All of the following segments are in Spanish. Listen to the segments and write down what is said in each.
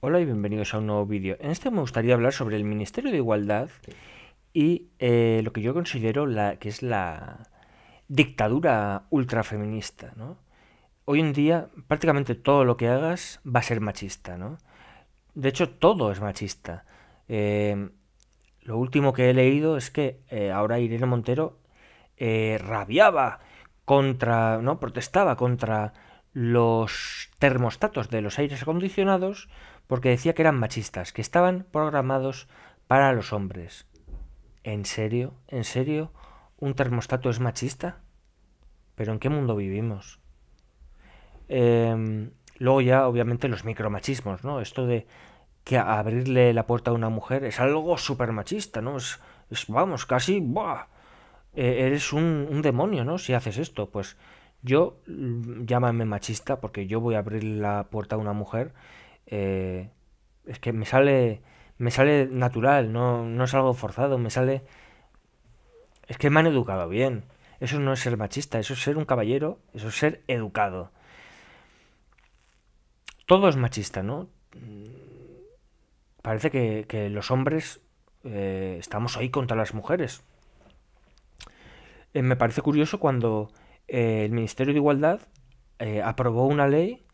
Hola y bienvenidos a un nuevo vídeo. En este me gustaría hablar sobre el Ministerio de Igualdad y eh, lo que yo considero la, que es la dictadura ultrafeminista. ¿no? Hoy en día prácticamente todo lo que hagas va a ser machista. ¿no? De hecho todo es machista. Em, lo último que he leído es que eh, ahora Irene Montero eh, rabiaba contra, no, protestaba contra los termostatos de los aires acondicionados porque decía que eran machistas, que estaban programados para los hombres. ¿En serio? ¿En serio? ¿Un termostato es machista? ¿Pero en qué mundo vivimos? Em, luego ya, obviamente, los micromachismos, ¿no? Esto de que abrirle la puerta a una mujer es algo súper machista, ¿no? Es, vamos, casi, ¡buah! E, eres un, demonio, ¿no? Si haces esto, pues yo mm, llámame machista porque yo voy a abrir la puerta a una mujer eh, es que me sale, me sale natural, no, no es algo forzado, me sale... Es que me han educado bien. Eso no es ser machista, eso es ser un caballero, eso es ser educado. Todo es machista, ¿no? Parece que, los hombres eh, estamos ahí contra las mujeres. Eh, me parece curioso cuando el Ministerio de Igualdad aprobó una ley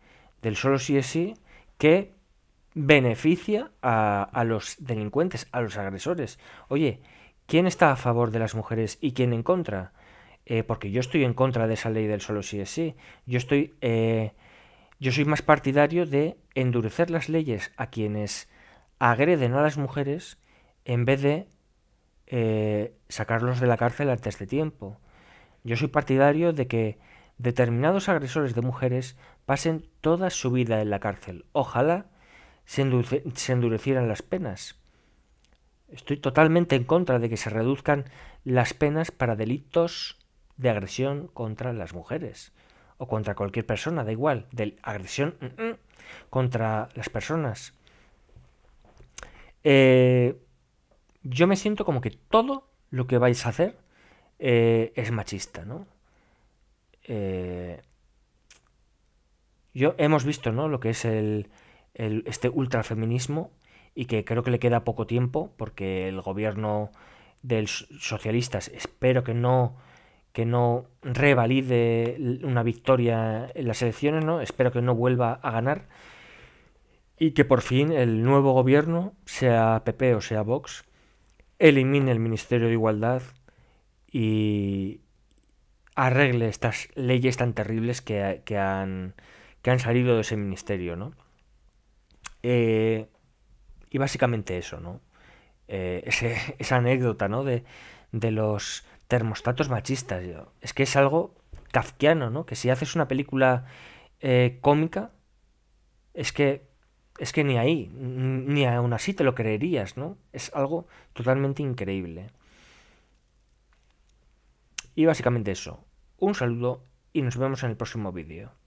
del solo sí es sí que beneficia a, los delincuentes, a los agresores. Oye, ¿quién está a favor de las mujeres y quién en contra? Eh, porque yo estoy en contra de esa ley del solo sí es sí. Yo estoy. Eh, yo soy más partidario de endurecer las leyes a quienes agreden a las mujeres en vez de eh, sacarlos de la cárcel antes de tiempo. Yo soy partidario de que determinados agresores de mujeres pasen toda su vida en la cárcel. Ojalá se, endurecieran las penas. Estoy totalmente en contra de que se reduzcan las penas para delitos de agresión contra las mujeres o contra cualquier persona, da igual, de agresión mm, mm, contra las personas. Eh, yo me siento como que todo lo que vais a hacer eh, es machista, ¿no? Eh, yo hemos visto lo que es el, este ultrafeminismo y que creo que le queda poco tiempo porque el gobierno de los socialistas espero que no que no revalide una victoria en las elecciones, ¿no? Espero que no vuelva a ganar y que por fin el nuevo gobierno, sea PP o sea Vox, elimine el Ministerio de Igualdad y, arregle estas leyes tan terribles que, que, han, salido de ese ministerio, ¿no? Eh, y básicamente eso, ¿no? Eh, esa anécdota, ¿no? De, los termostatos machistas. Es que es algo kafkiano, ¿no? Que si haces una película eh, cómica, es que, es que ni ahí, ni aún así te lo creerías, ¿no? Es algo totalmente increíble. Y básicamente eso. Un saludo y nos vemos en el próximo vídeo.